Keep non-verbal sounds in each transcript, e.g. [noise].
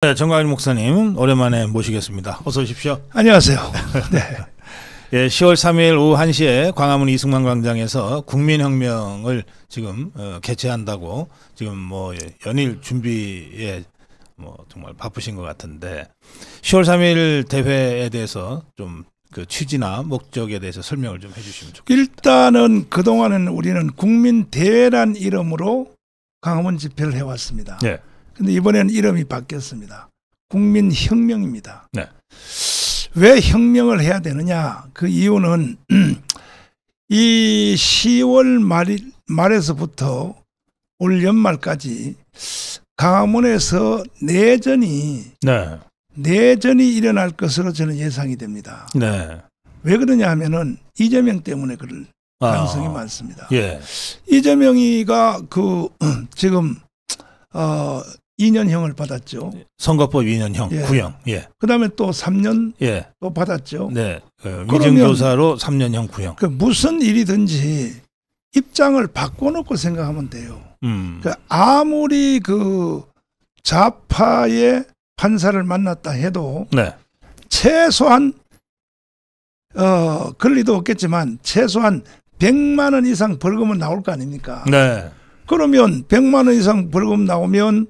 네, 정광일 목사님 오랜만에 모시겠습니다. 어서 오십시오. 안녕하세요. [laughs] 네. 예, 10월 3일 오후 1시에 광화문 이승만 광장에서 국민혁명을 지금 어, 개최한다고 지금 뭐 예, 연일 준비에 뭐 정말 바쁘신 것 같은데 10월 3일 대회에 대해서 좀 그 취지나 목적에 대해서 설명을 좀 해주시면 좋겠습니다. 일단은 그동안은 우리는 국민 대회란 이름으로 광화문 집회를 해왔습니다. 네. 근데 이번에는 이름이 바뀌었습니다. 국민혁명입니다. 네. 왜 혁명을 해야 되느냐? 그 이유는 [clears throat] 이 10월 말, 말에서부터 올 연말까지 강화문에서 내전이 네. 내전이 일어날 것으로 저는 예상이 됩니다. 네. 왜 그러냐 하면은 이재명 때문에 그럴 아. 가능성이 아, 많습니다. 예. 이재명이가 그 [clears throat] 지금 어 2년형을 받았죠. 선거법 2년형, 예. 구형. 예. 그다음에 또 3년 예. 또 받았죠. 네. 그 위증교사로 3년형 구형. 그 무슨 일이든지 입장을 바꿔놓고 생각하면 돼요. 음. 그 아무리 그 좌파의 판사를 만났다 해도 네. 최소한 어 권리도 없겠지만 최소한 100만 원 이상 벌금은 나올 거 아닙니까? 네. 그러면 100만 원 이상 벌금 나오면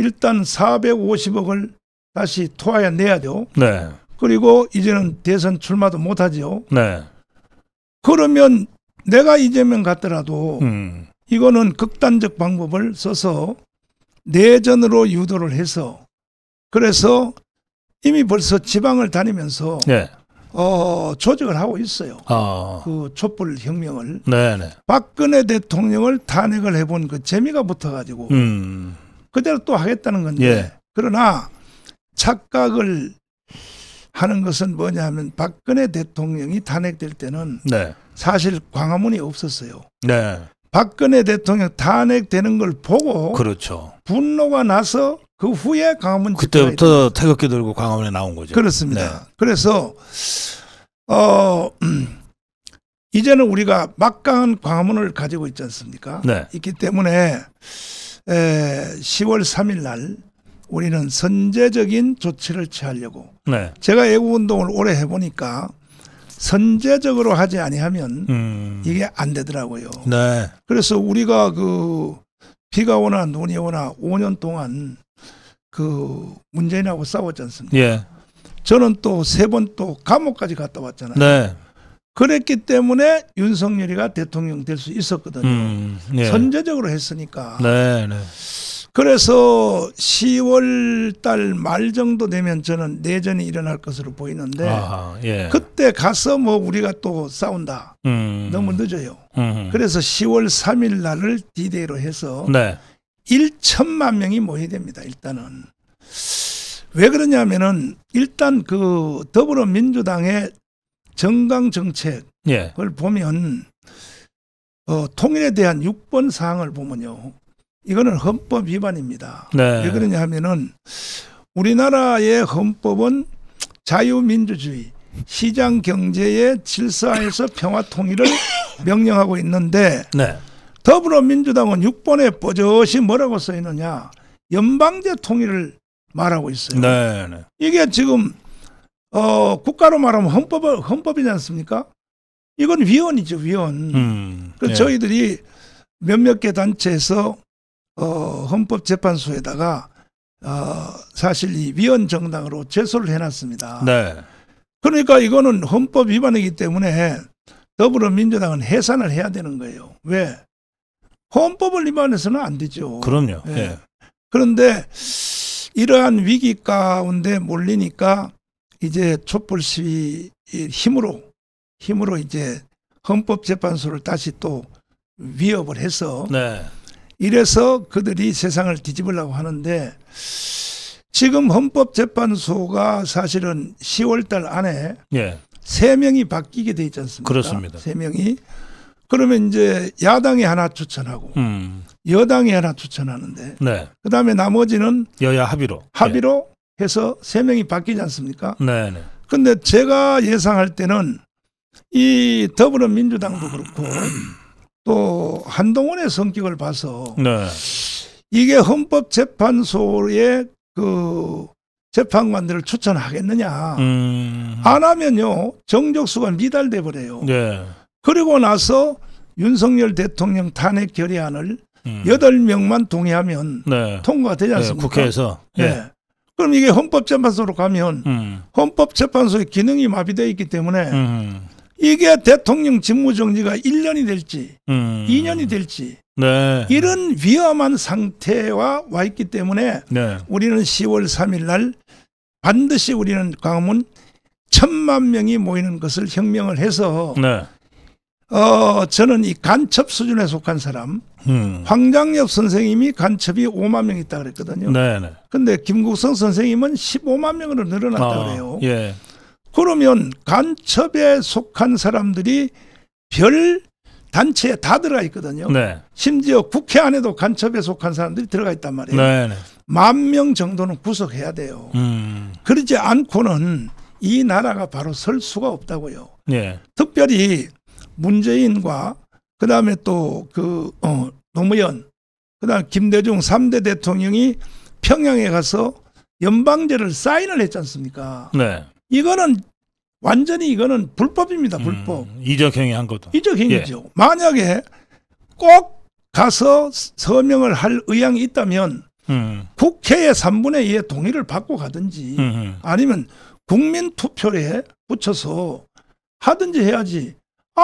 일단 450억을 다시 토하여 내야죠. 네. 그리고 이제는 대선 출마도 못하죠. 네. 그러면 내가 이재명 같더라도 음. 이거는 극단적 방법을 써서 내전으로 유도를 해서 그래서 이미 벌써 지방을 다니면서 네. 어, 조직을 하고 있어요. 어. 그 촛불 혁명을. 네네. 네. 박근혜 대통령을 탄핵을 해본 그 재미가 붙어가지고 음. 그대로 또 하겠다는 건데 예. 그러나 착각을 하는 것은 뭐냐 면 박근혜 대통령이 탄핵될 때는 네. 사실 광화문이 없었어요. 네. 박근혜 대통령 탄핵되는 걸 보고 그렇죠. 분노가 나서 그 후에 광화문 그때부터 태극기 들고 광화문에 나온 거죠. 그렇습니다. 네. 그래서 어 이제는 우리가 막강한 광화문을 가지고 있지 않습니까? 네. 있기 때문에 에, 10월 3일 날 우리는 선제적인 조치를 취하려고 네. 제가 애국 운동을 오래 해보니까 선제적으로 하지 아니하면 음. 이게 안 되더라고요. 네. 그래서 우리가 그 비가 오나 눈이 오나 5년 동안 그 문재인하고 싸웠지 않습니까? 예. 저는 또 세 번 또 감옥까지 갔다 왔잖아요. 네. 그랬기 때문에 윤석열이가 대통령 될 수 있었거든요. 음, 네. 선제적으로 했으니까. 네, 네. 그래서 10월 달 말 정도 되면 저는 내전이 일어날 것으로 보이는데 아하, 예. 그때 가서 뭐 우리가 또 싸운다. 음, 너무 늦어요. 음, 그래서 10월 3일 날을 디데이로 해서 네. 1천만 명이 모여야 됩니다. 일단은. 왜 그러냐면은 일단 그 더불어민주당의 정강 정책을 예. 보면 어, 통일에 대한 6번 사항을 보면요. 이거는 헌법 위반입니다. 네. 왜 그러냐 하면은 우리나라의 헌법은 자유민주주의, 시장 경제의 질서에서 평화 통일을 [laughs] 명령하고 있는데 네. 더불어민주당은 6번에 뽀젓이 뭐라고 써 있느냐? 연방제 통일을 말하고 있어요. 네, 네. 이게 지금 어, 국가로 말하면 헌법, 헌법이지 않습니까? 이건 위원이죠, 위원. 음, 그래서 예. 저희들이 몇몇 개 단체에서 어, 헌법재판소에다가 어, 사실 이 위원 정당으로 제소를 해놨습니다. 네. 그러니까 이거는 헌법 위반이기 때문에 더불어민주당은 해산을 해야 되는 거예요. 왜? 헌법을 위반해서는 안 되죠. 그럼요. 예. 예. 그런데 이러한 위기 가운데 몰리니까 이제 촛불 시위 힘으로 힘으로 이제 헌법재판소를 다시 또 위협을 해서 네. 이래서 그들이 세상을 뒤집으려고 하는데 지금 헌법재판소가 사실은 10월달 안에 예. 세 예. 명이 바뀌게 돼 있지 않습니까? 그렇습니다. 세 명이 그러면 이제 야당이 하나 추천하고 음. 여당이 하나 추천하는데 네. 그다음에 나머지는 여야 합의로 합의로 예. 해서 세 명이 바뀌지 않습니까? 네. 근데 제가 예상할 때는 이 더불어민주당도 그렇고 [clears throat] 또 한동훈의 성격을 봐서 네. 이게 헌법재판소의 그 재판관들을 추천하겠느냐. 음. 안 하면요 정족수가 미달돼 버려요. 네. 그리고 나서 윤석열 대통령 탄핵 결의안을 음. 여덟 명만 동의하면 네. 통과되지 네, 않습니까? 국회에서. 네. 예. 그럼 이게 헌법재판소로 가면 음. 헌법재판소의 기능이 마비되어 있기 때문에 음. 이게 대통령 직무정지가 1년이 될지 음. 2년이 될지 네. 이런 위험한 상태와 와 있기 때문에 네. 우리는 10월 3일 날 반드시 우리는 광화문 천만 명이 모이는 것을 혁명을 해서 네. 어, 저는 이 간첩 수준에 속한 사람, 음. 황장엽 선생님이 간첩이 5만 명 있다 그랬거든요. 네네. 네. 근데 김국성 선생님은 15만 명으로 늘어났다 아, 그래요. 예. 그러면 간첩에 속한 사람들이 별 단체에 다 들어가 있거든요. 네. 심지어 국회 안에도 간첩에 속한 사람들이 들어가 있단 말이에요. 네네. 만 명 정도는 구속해야 돼요. 음. 그러지 않고는 이 나라가 바로 설 수가 없다고요. 예. 특별히 문재인과 그다음에 또그 어, 노무현 그다음 김대중 3대 대통령이 평양에 가서 연방제를 사인을 했지 않습니까? 네. 이거는 완전히 이거는 불법입니다. 음, 불법. 음, 이적행위 한 것도. 이적행위죠. 예. 만약에 꼭 가서 서명을 할 의향이 있다면 음. 국회의 3분의 2의 동의를 받고 가든지 음. 아니면 국민 투표에 붙여서 하든지 해야지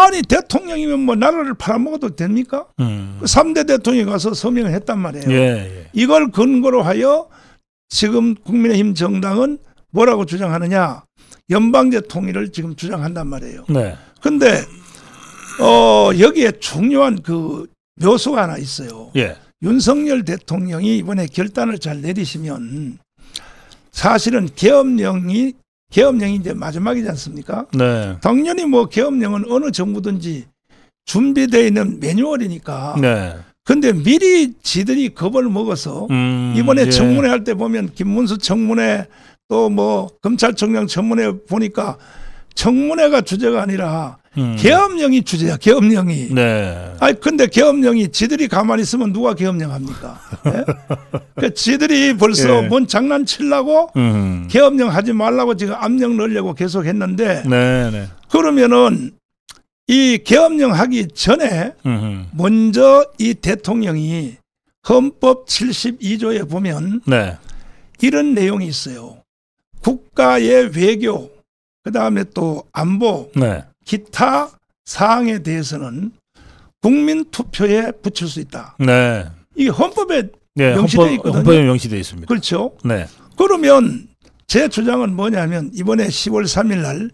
아니 대통령이면 뭐 나라를 팔아먹어도 됩니까? 음. 3대 그 대통령이 가서 서명을 했단 말이에요. 예, 예. 이걸 근거로 하여 지금 국민의힘 정당은 뭐라고 주장하느냐? 연방제 통일을 지금 주장한단 말이에요. 네. 근데 어 여기에 중요한 그묘소가 하나 있어요. 예. 윤석열 대통령이 이번에 결단을 잘 내리시면 사실은 계엄령이 계엄령이 이제 마지막이지 않습니까? 네. 당연히 뭐 계엄령은 어느 정부든지 준비되어 있는 매뉴얼이니까. 네. 근데 미리 지들이 겁을 먹어서 음, 이번에 예. 청문회 할 때 보면 김문수 청문회 또 뭐 검찰총장 청문회 보니까 청문회가 주제가 아니라 음. 계엄령이 주제야. 계엄령이. 네. 아니 근데 계엄령이 지들이 가만히 있으면 누가 계엄령합니까? 네? 그 지들이 벌써 예. 뭔 장난치려고 음. 계엄령 하지 말라고 지금 압력 넣으려고 계속 했는데 네, 네. 그러면은 이 계엄령 하기 전에 음 먼저 이 대통령이 헌법 72조에 보면 네. 이런 내용이 있어요. 국가의 외교, 그 다음에 또 안보, 네. 기타 사항에 대해서는 국민 투표에 붙일 수 있다. 네. 이게 헌법에 네, 명시되어 있거든요. 헌법에 명시되어 있습니다. 그렇죠. 네. 그러면 제 주장은 뭐냐면 이번에 10월 3일 날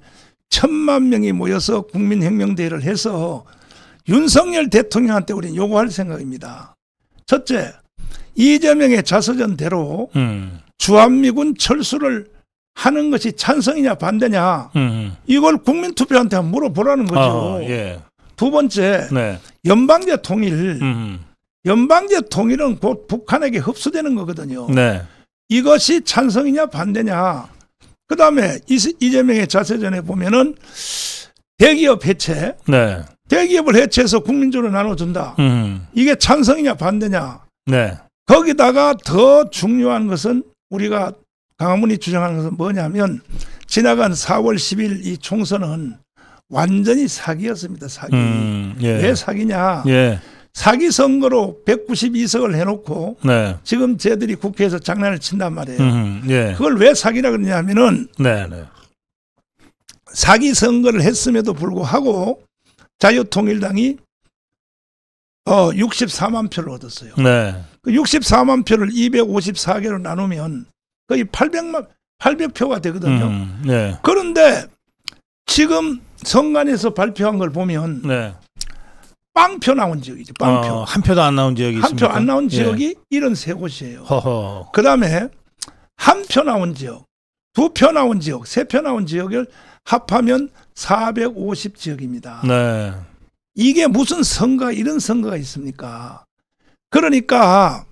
천만 명이 모여서 국민혁명대회를 해서 윤석열 대통령한테 우리는 요구할 생각입니다. 첫째, 이재명의 자서전대로 음. 주한미군 철수를 하는 것이 찬성이냐 반대냐 음. 이걸 국민투표한테 물어보라는 거죠. 아, 예. 두 번째 네. 연방제 통일 음. 연방제 통일은 곧 북한에게 흡수되는 거거든요. 네. 이것이 찬성이냐 반대냐. 그 다음에 이재명의 자세전에 보면은 대기업 해체. 네. 대기업을 해체해서 국민주으로 나눠준다. 음. 이게 찬성이냐 반대냐. 네. 거기다가 더 중요한 것은 우리가 강화문이 주장하는 것은 뭐냐면 지나간 4월 10일 이 총선은 완전히 사기였습니다. 사기. 음, 예. 왜 사기냐? 예. 사기 선거로 192석을 해놓고 네. 지금 쟤들이 국회에서 장난을 친단 말이에요. 음, 예. 그걸 왜 사기라 그러냐면은 네, 네. 사기 선거를 했음에도 불구하고 자유통일당이 어 64만 표를 얻었어요. 네. 그 64만 표를 254개로 나누면 거의 800만 800표가 되거든요. 음, 네. 그런데 지금 선관에서 위 발표한 걸 보면 네. 빵표 나온 지역이죠. 빵표 어, 한 표도 안 나온 지역이 한표 안 나온 예. 지역이 예. 이런 세 곳이에요. 허허. 그다음에 한 표 나온 지역, 두 표 나온 지역, 세 표 나온 지역을 합하면 450 지역입니다. 네. 이게 무슨 선거 이런 선거가 있습니까? 그러니까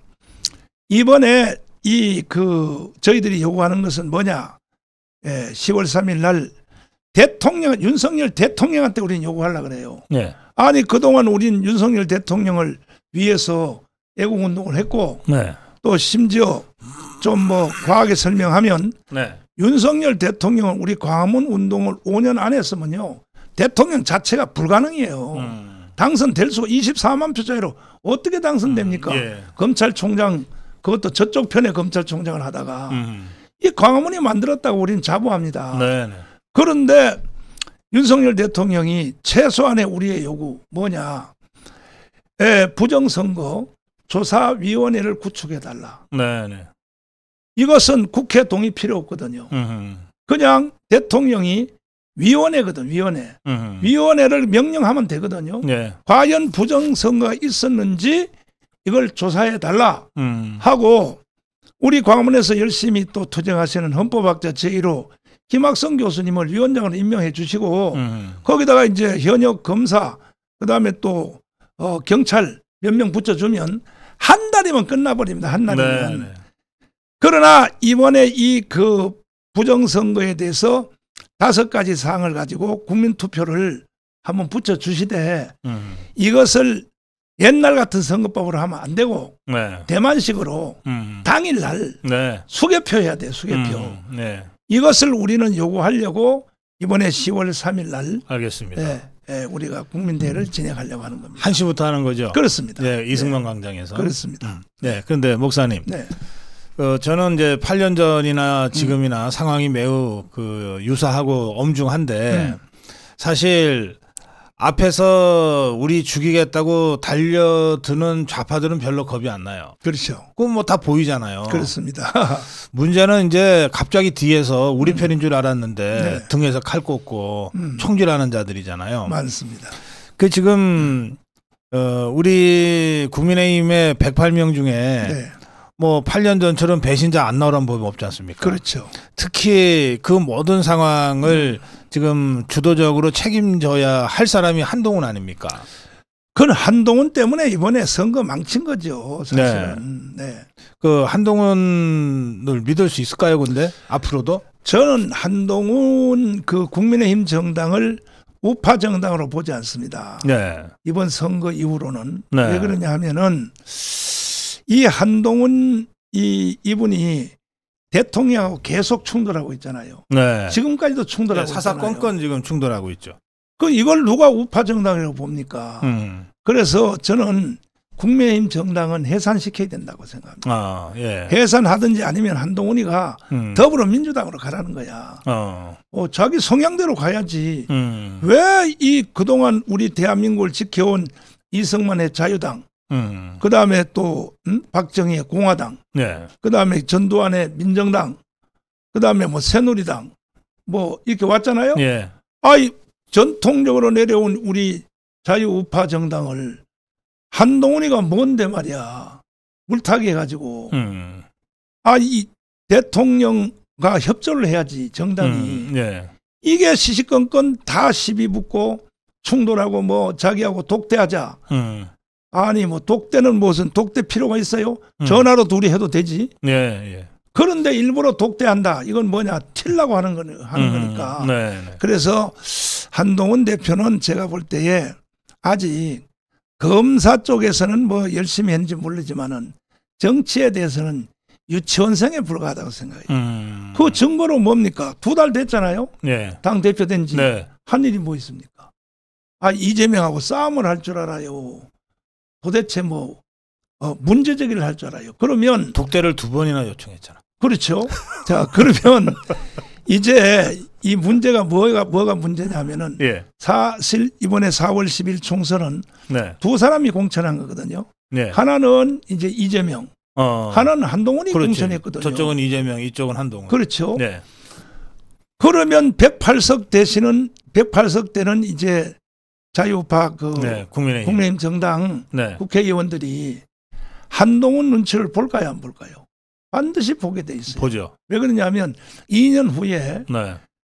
이번에 이그 저희들이 요구하는 것은 뭐냐? 예, 10월 3일 날 대통령 윤석열 대통령한테 우리는 요구하려 그래요. 네. 아니 그동안 우린 윤석열 대통령을 위해서 애국 운동을 했고 네. 또 심지어 좀 뭐 과하게 설명하면 네. 윤석열 대통령은 우리 광화문 운동을 5년 안 했으면요 대통령 자체가 불가능이에요 음. 당선될 수 24만 표 차이로 어떻게 당선됩니까? 음, 예. 검찰총장 그것도 저쪽 편에 검찰총장을 하다가 음. 이 광화문이 만들었다고 우리는 자부합니다. 네네. 네. 그런데 윤석열 대통령이 최소한의 우리의 요구 뭐냐? 에, 부정선거 조사위원회를 구축해달라. 네네. 네. 이것은 국회 동의 필요 없거든요. 음흠. 그냥 대통령이 위원회거든 위원회. 음흠. 위원회를 명령하면 되거든요. 네. 과연 부정선거가 있었는지 이걸 조사해 달라 음. 하고 우리 광문에서 화 열심히 또 투쟁하시는 헌법학자 제1호 김학성 교수님을 위원장으로 임명해 주시고 음. 거기다가 이제 현역 검사 그다음에 또 어, 경찰 몇 명 붙여주면 한 달이면 끝나버립니다. 한 네, 달이면. 네. 그러나 이번에 이 그 부정선거에 대해서 다섯 가지 사항을 가지고 국민투표를 한번 붙여주시되 음. 이것을 옛날 같은 선거법으로 하면 안 되고 네. 대만식으로 음. 당일날 네. 수개표 해야 돼 수개표. 음. 네. 이것을 우리는 요구하려고 이번에 10월 3일날 알겠습니다. 예, 예, 우리가 국민대회를 음. 진행하려고 하는 겁니다. 한시부터 하는 거죠. 그렇습니다. 네, 이승만 예. 광장에서. 그렇습니다. 음. 네, 그런데 목사님. 네. 어, 저는 이제 8년 전이나 지금이나 음. 상황이 매우 그 유사하고 엄중한데 네. 사실 앞에서 우리 죽이겠다고 달려드는 좌파들은 별로 겁이 안 나요. 그렇죠. 그뭐다 보이잖아요. 그렇습니다. [laughs] 문제는 이제 갑자기 뒤에서 우리 음. 편인 줄 알았는데 네. 등에서 칼 꽂고 음. 총질하는 자들이잖아요. 많습니다. 그 지금 어, 우리 국민의힘의 108명 중에 네. 뭐 8년 전처럼 배신자 안 나오란 법이 없지 않습니까? 그렇죠. 특히 그 모든 상황을 음. 지금 주도적으로 책임져야 할 사람이 한동훈 아닙니까? 그건 한동훈 때문에 이번에 선거 망친 거죠. 네. 사실은. 네. 네. 그 한동훈을 믿을 수 있을까요, 근데 앞으로도? 저는 한동훈 그 국민의힘 정당을 우파 정당으로 보지 않습니다. 네. 이번 선거 이후로는 네. 왜 그러냐 하면은 이 한동훈 이 이분이 대통령하고 계속 충돌하고 있잖아요. 네. 지금까지도 충돌하고 네, 사사건건 지금 충돌하고 있죠. 그 이걸 누가 우파 정당이라고 봅니까? 음. 그래서 저는 국민의힘 정당은 해산시켜야 된다고 생각합니다. 아, 예. 해산하든지 아니면 한동훈이가 음. 더불어민주당으로 가라는 거야. 어. 어 자기 성향대로 가야지. 음. 왜이 그동안 우리 대한민국을 지켜온 이승만의 자유당 음. 그 다음에 또 음? 박정희의 공화당, 네. 그 다음에 전두환의 민정당, 그 다음에 뭐 새누리당, 뭐 이렇게 왔잖아요. 예. 아이 전통적으로 내려온 우리 자유우파 정당을 한동훈이가 뭔데 말이야 물타기 해가지고 음. 아이 대통령과 협조를 해야지 정당이 음, 예. 이게 시시건건 다 시비 붙고 충돌하고 뭐 자기하고 독대하자. 음. 아니 뭐 독대는 무슨 독대 필요가 있어요? 음. 전화로 둘이 해도 되지. 예, 예. 그런데 일부러 독대한다. 이건 뭐냐 틀라고 하는 거는 하는 음, 거니까. 음. 네, 네. 그래서 한동훈 대표는 제가 볼 때에 아직 검사 쪽에서는 뭐 열심히 했는지 모르지만은 정치에 대해서는 유치원생에 불과하다고 생각해요. 음. 그 증거로 뭡니까? 두 달 됐잖아요. 예. 네. 당 대표된 지 한 일이 뭐 있습니까? 아 이재명하고 싸움을 할 줄 알아요. 도대체 뭐 어, 문제제기를 할 줄 알아요. 그러면 독대를 두 번이나 요청했잖아. 그렇죠. 자 그러면 이제 이 문제가 뭐가 뭐가 문제냐면은 예. 사실 이번에 4월 10일 총선은 네. 두 사람이 공천한 거거든요. 네. 하나는 이제 이재명, 어. 하나는 한동훈이 그렇지. 공천했거든요. 저쪽은 이재명, 이쪽은 한동훈. 그렇죠. 네. 그러면 108석 대신은 108석 대는 이제 자유파 그 네, 국민의힘. 국민의힘. 정당 네. 국회의원들이 한동훈 눈치를 볼까요 안 볼까요? 반드시 보게 돼 있어요. 보죠. 왜 그러냐면 2년 후에 네.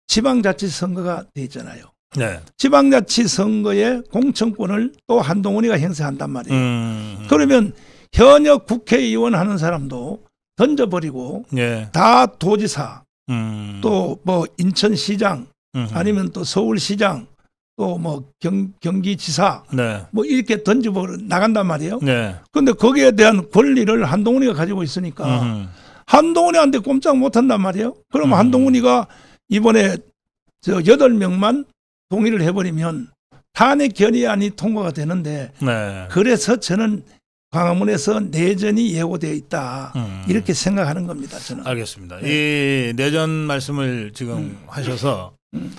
지방자치 선거가 되잖아요 네. 지방자치 선거에 공천권을 또 한동훈이가 행사한단 말이에요. 음, 음. 그러면 현역 국회의원 하는 사람도 던져버리고 네. 다 도지사 음. 또뭐 인천시장 아니면 또 서울시장 또뭐 경기지사 네. 뭐 이렇게 던지고 나간단 말이에요. 네. 그런데 거기에 대한 권리를 한동훈이가 가지고 있으니까 음. 한동훈이한테 꼼짝 못한단 말이에요. 그럼 음. 한동훈이가 이번에 저 여덟 명만 동의를 해버리면 탄핵 결의안이 통과가 되는데 네. 그래서 저는 광화문에서 내전이 예고되어 있다 음. 이렇게 생각하는 겁니다. 저는 알겠습니다. 네. 이 내전 말씀을 지금 음. 하셔서 음.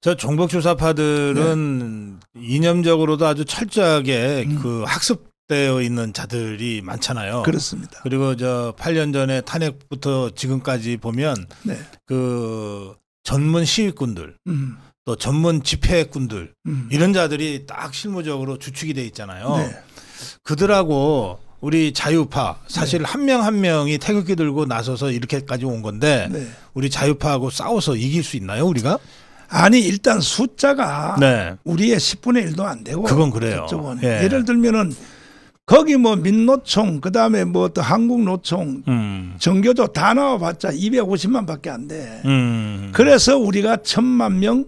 저 종북 주사파들은 네. 이념적으로도 아주 철저하게 음. 그 학습되어 있는 자들이 많잖아요. 그렇습니다. 그리고 저 8년 전에 탄핵부터 지금까지 보면 네. 그 전문 시위꾼들 음. 또 전문 집회꾼들 음. 이런 자들이 딱 실무적으로 주축이 돼 있잖아요. 네. 그들하고 우리 자유파 사실 한명한 네. 한 명이 태극기 들고 나서서 이렇게까지 온 건데 네. 우리 자유파하고 싸워서 이길 수 있나요 우리가? 아니 일단 숫자가 네. 우리의 10분의 1도 안 되고 그건 그래요. 예. 예를 들면은 거기 뭐 민노총 그다음에 뭐 또 한국노총 음. 정교조 다 나와봤자 250만 밖에 안 돼. 음. 그래서 우리가 천만 명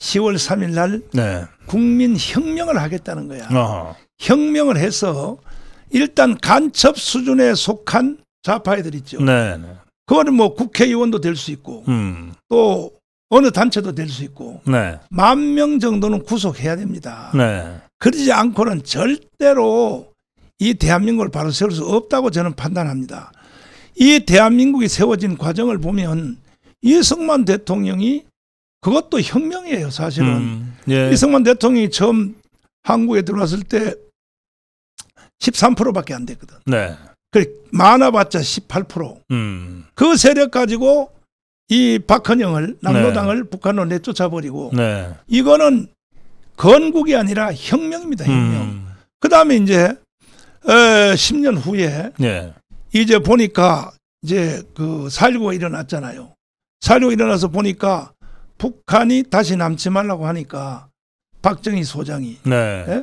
10월 3일 날 네. 국민혁명을 하겠다는 거야. 어허. 혁명을 해서 일단 간첩 수준에 속한 좌파애들 있죠. 네. 네. 그거는 뭐 국회의원도 될 수 있고 음. 또 어느 단체도 될 수 있고 네. 만 명 정도는 구속해야 됩니다. 네. 그러지 않고는 절대로 이 대한민국을 바로 세울 수 없다고 저는 판단합니다. 이 대한민국이 세워진 과정을 보면 이승만 대통령이 그것도 혁명이에요, 사실은. 음, 예. 이승만 대통령이 처음 한국에 들어왔을 때 13%밖에 안 됐거든. 네. 그 많아봤자 18%. 음. 그 세력 가지고 이 박헌영을 네. 남로당을 네. 북한으로 내쫓아버리고 네. 이거는 건국이 아니라 혁명입니다. 음. 혁명. 음. 그다음에 이제 에, 어, 10년 후에 네. 이제 보니까 이제 그살고 일어났잖아요. 살고 일어나서 보니까 북한이 다시 남지 말라고 하니까 박정희 소장이 네. 예?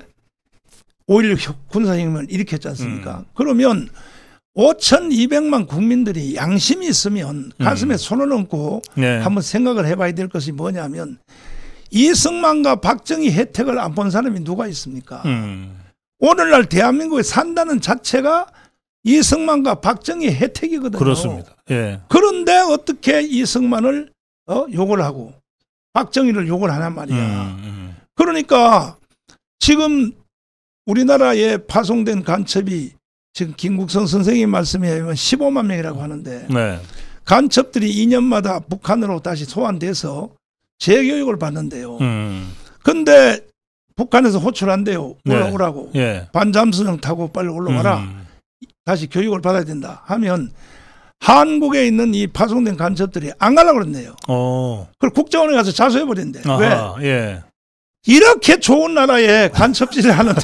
5.16 군사혁명을 일으켰지 않습니까? 음. 그러면 5,200만 국민들이 양심이 있으면 음. 가슴에 음. 손을 얹고 네. 한번 생각을 해봐야 될 것이 뭐냐면 이승만과 박정희 혜택을 안 본 사람이 누가 있습니까? 음. 오늘날 대한민국에 산다는 자체가 이승만과 박정희 혜택이거든요. 그렇습니다. 예. 그런데 어떻게 이승만을 어? 욕을 하고 박정희를 욕을 하냔 말이야. 음, 음. 그러니까 지금 우리나라에 파송된 간첩이 지금 김국성 선생님 말씀에 의하면 15만 명이라고 하는데 네. 간첩들이 2년마다 북한으로 다시 소환돼서 재교육을 받는데요. 그런데 음. 북한에서 호출한대요. 네. 올라오라고. 네. 예. 네. 반잠수정 타고 빨리 올라가라 음. 다시 교육을 받아야 된다 하면 한국에 있는 이 파송된 간첩들이 안 가려고 그랬네요. 오. 어. 그걸 국정원에 가서 자수해버린대. 아 왜? 예. 이렇게 좋은 나라에 간첩질을 하는데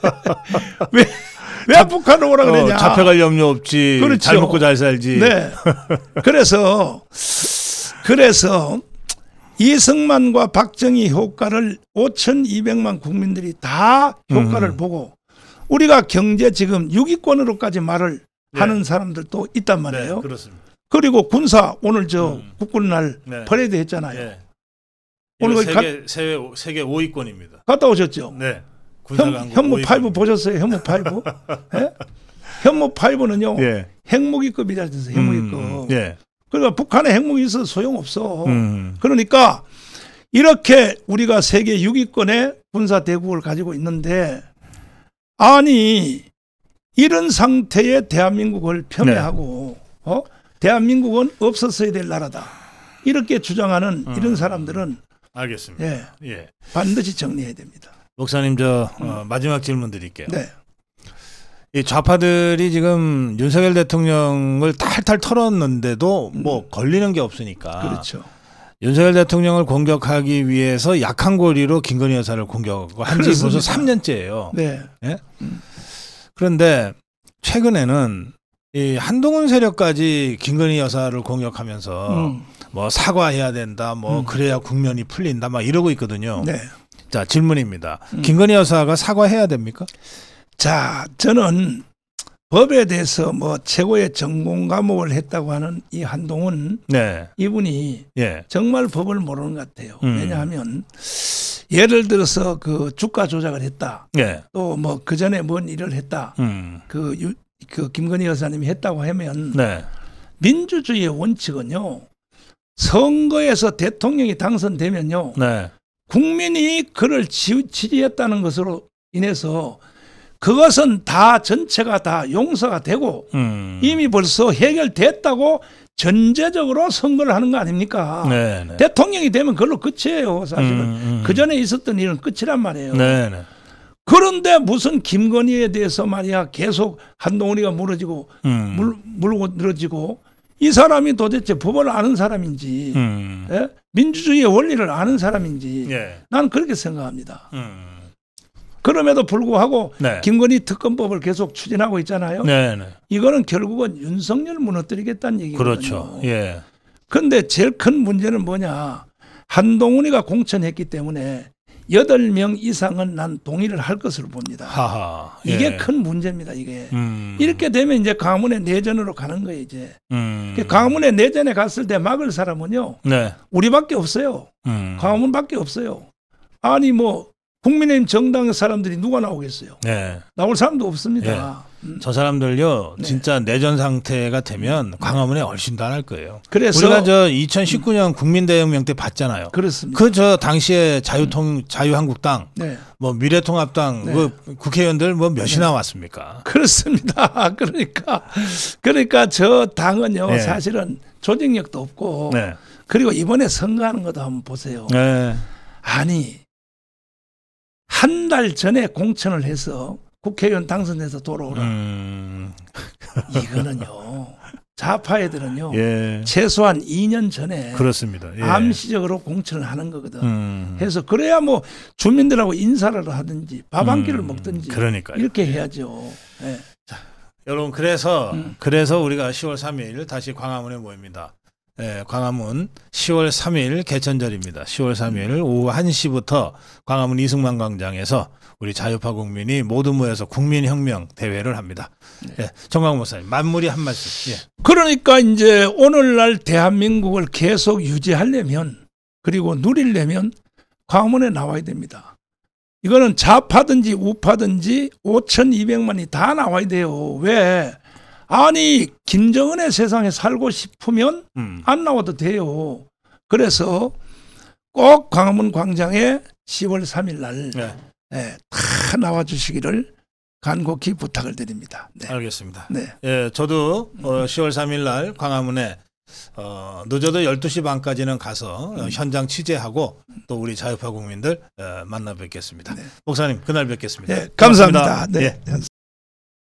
[laughs] 왜 왜북한을 오라 그랬냐? 어, 잡혀갈 염려 없지. 그렇죠. 잘 먹고 잘 살지. 네. 그래서 그래서 이승만과 박정희 효과를 5,200만 국민들이 다 효과를 음. 보고 우리가 경제 지금 6위권으로까지 말을 네. 하는 사람들도 있단 네, 말이에요. 네, 그렇습니다. 그리고 군사 오늘 저 음. 국군날 네. 퍼레이드 했잖아요. 네. 오늘 세계 가, 세계 5위권입니다. 갔다 오셨죠? 네. 현, 현무 팔부 보셨어요? 현무 팔부? 예? 현무 팔부는요. 예. 핵무기급이지 않습 음, 핵무기급. 음, 예. 그러니까 북한에 핵무기 있어 소용없어. 음. 그러니까 이렇게 우리가 세계 6위권의 군사 대국을 가지고 있는데 아니 이런 상태의 대한민국을 폄훼하고 네. 어? 대한민국은 없었어야 될 나라다. 이렇게 주장하는 음. 이런 사람들은 알겠습니다. 예, 예. 반드시 정리해야 됩니다. 목사님 저 어, 마지막 질문 드릴게요. 네. 이 좌파들이 지금 윤석열 대통령을 탈탈 털었는데도 뭐 음. 걸리는 게 없으니까. 그렇죠. 윤석열 대통령을 공격하기 위해서 약한 고리로 김건희 여사를 공격하고 한 지 벌써 3년째예요. 네. 네? 음. 그런데 최근에는 이 한동훈 세력까지 김건희 여사를 공격하면서 음. 뭐 사과해야 된다, 뭐 음. 그래야 국면이 풀린다, 막 이러고 있거든요. 네. 자 질문입니다. 음. 김건희 여사가 사과해야 됩니까? 자 저는 법에 대해서 뭐 최고의 전공 과목을 했다고 하는 이 한동훈 네. 이분이 예. 정말 법을 모르는 것 같아요. 음. 왜냐하면 예를 들어서 그 주가 조작을 했다. 예. 또뭐 그 전에 뭔 일을 했다. 음. 그, 유, 그 김건희 여사님이 했다고 하면 네. 민주주의의 원칙은요. 선거에서 대통령이 당선되면요. 네. 국민이 그를 지지했다는 것으로 인해서 그것은 다 전체가 다 용서가 되고 음. 이미 벌써 해결됐다고 전제적으로 선거를 하는 거 아닙니까? 네네. 네. 대통령이 되면 그걸로 끝이에요. 사실은 음, 음, 음. 그 전에 있었던 일은 끝이란 말이에요. 네네. 네. 그런데 무슨 김건희에 대해서 말이야 계속 한동훈이가 무너지고 음. 물, 물고 늘어지고 이 사람이 도대체 법을 아는 사람인지 음. 예? 민주주의의 원리를 아는 사람인지 예. 나는 그렇게 생각합니다. 음. 그럼에도 불구하고 네. 김건희 특검법을 계속 추진하고 있잖아요. 네, 네. 이거는 결국은 윤석열 무너뜨리겠다는 얘기거든요. 그렇죠. 예. 그런데 제일 큰 문제는 뭐냐? 한동훈이가 공천했기 때문에 여덟 명 이상은 난 동의를 할 것으로 봅니다. 하하, 예. 이게 큰 문제입니다. 이게 음. 이렇게 되면 이제 가문의 내전으로 가는 거예요. 이제 음. 그 가문의 내전에 갔을 때 막을 사람은요, 네. 우리밖에 없어요. 음. 가문밖에 없어요. 아니 뭐 국민의힘 정당 사람들이 누가 나오겠어요? 네. 나올 사람도 없습니다. 예. 저 사람들요 네. 진짜 내전 상태가 되면 광화문에 얼씬도 안 할 거예요. 그래서 우리가 저 2019년 국민대혁명 때 봤잖아요. 그렇습니다. 그 저 당시에 자유통 자유한국당 네. 뭐 미래통합당 네. 그 국회의원들 뭐 몇이나 네. 왔습니까? 그렇습니다. [laughs] 그러니까 그러니까 저 당은요 네. 사실은 조직력도 없고 네. 그리고 이번에 선거하는 것도 한번 보세요. 네. 아니 한 달 전에 공천을 해서 국회의원 당선돼서 돌아오라. 음. [laughs] 이거는요. 좌파 애들은요. 예. 최소한 2년 전에 그렇습니다. 예. 암시적으로 공천을 하는 거거든. 음. 해서 그래야 뭐 주민들하고 인사를 하든지 밥 한 끼를 음. 먹든지 그러니까 이렇게 예. 해야죠. 예. 자, 여러분 그래서 음. 그래서 우리가 10월 3일 다시 광화문에 모입니다. 예, 광화문 10월 3일 개천절입니다. 10월 3일 오후 1시부터 광화문 이승만 광장에서 우리 자유파 국민이 모두 모여서 국민혁명 대회를 합니다. 네. 예, 정광 목사님 만물이 한 말씀. 예. 그러니까 이제 오늘날 대한민국을 계속 유지하려면 그리고 누리려면 광화문에 나와야 됩니다. 이거는 좌파든지 우파든지 5,200만이 다 나와야 돼요. 왜? 아니 김정은의 세상에 살고 싶으면 음. 안 나와도 돼요. 그래서 꼭 광화문 광장에 10월 3일 날 네. 네, 다 나와 주시기를 간곡히 부탁을 드립니다. 네. 알겠습니다. 네. 예, 저도 어, 10월 3일 날 광화문에 어, 늦어도 12시 반까지는 가서 음. 현장 취재하고 또 우리 자유파 국민들 어, 만나 뵙겠습니다. 네. 목사님 그날 뵙겠습니다. 네, 감사합니다. 고맙습니다. 네. 예. 네.